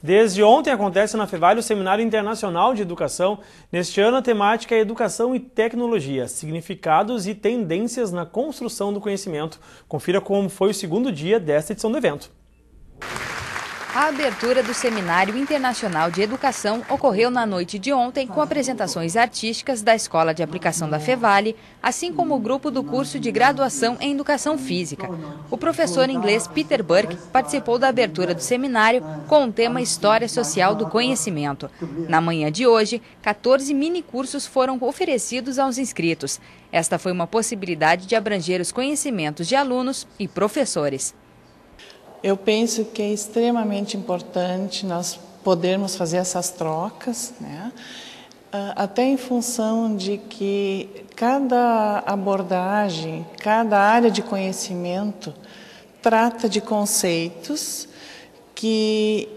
Desde ontem acontece na Fevale o Seminário Internacional de Educação. Neste ano, a temática é Educação e Tecnologia, Significados e Tendências na Construção do Conhecimento. Confira como foi o segundo dia desta edição do evento. A abertura do Seminário Internacional de Educação ocorreu na noite de ontem com apresentações artísticas da Escola de Aplicação da Fevale, assim como o grupo do curso de graduação em Educação Física. O professor inglês Peter Burke participou da abertura do seminário com o tema História Social do Conhecimento. Na manhã de hoje, 14 minicursos foram oferecidos aos inscritos. Esta foi uma possibilidade de abranger os conhecimentos de alunos e professores. Eu penso que é extremamente importante nós podermos fazer essas trocas, né? Ah, até em função de que cada abordagem, cada área de conhecimento trata de conceitos que,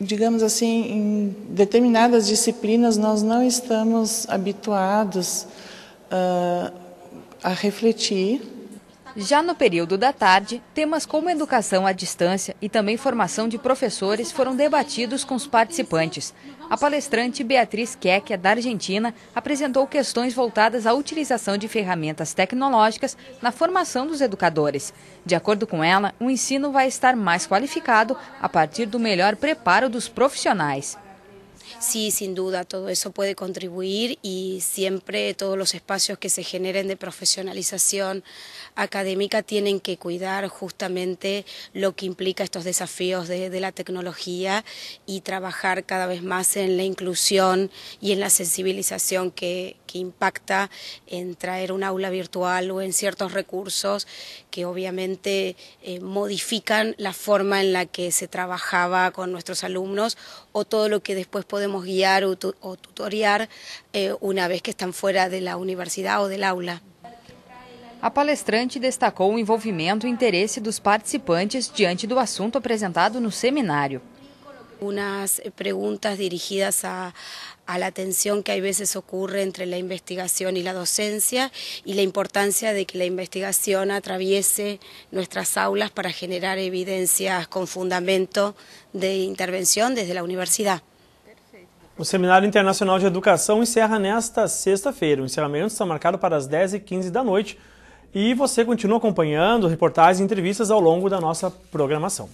digamos assim, em determinadas disciplinas nós não estamos habituados uh, a refletir já no período da tarde, temas como educação à distância e também formação de professores foram debatidos com os participantes. A palestrante Beatriz Queque da Argentina, apresentou questões voltadas à utilização de ferramentas tecnológicas na formação dos educadores. De acordo com ela, o ensino vai estar mais qualificado a partir do melhor preparo dos profissionais. Sí, sin duda, todo eso puede contribuir y siempre todos los espacios que se generen de profesionalización académica tienen que cuidar justamente lo que implica estos desafíos de, la tecnología y trabajar cada vez más en la inclusión y en la sensibilización que, impacta en traer un aula virtual o en ciertos recursos que obviamente eh, modifican la forma en la que se trabajaba con nuestros alumnos o todo lo que después podemos guiar o, tu, tutoriar eh, una vez que están fuera de la universidad o del aula. A palestrante destacó el envolvimento e de dos participantes diante asunto presentado en no seminario. unas eh, preguntas dirigidas a, la tensión que hay veces ocurre entre la investigación y la docencia y la importancia de que la investigación atraviese nuestras aulas para generar evidencias con fundamento de intervención desde la universidad. O Seminário Internacional de Educação encerra nesta sexta-feira. O encerramento está marcado para as 10h15 da noite. E você continua acompanhando reportagens e entrevistas ao longo da nossa programação.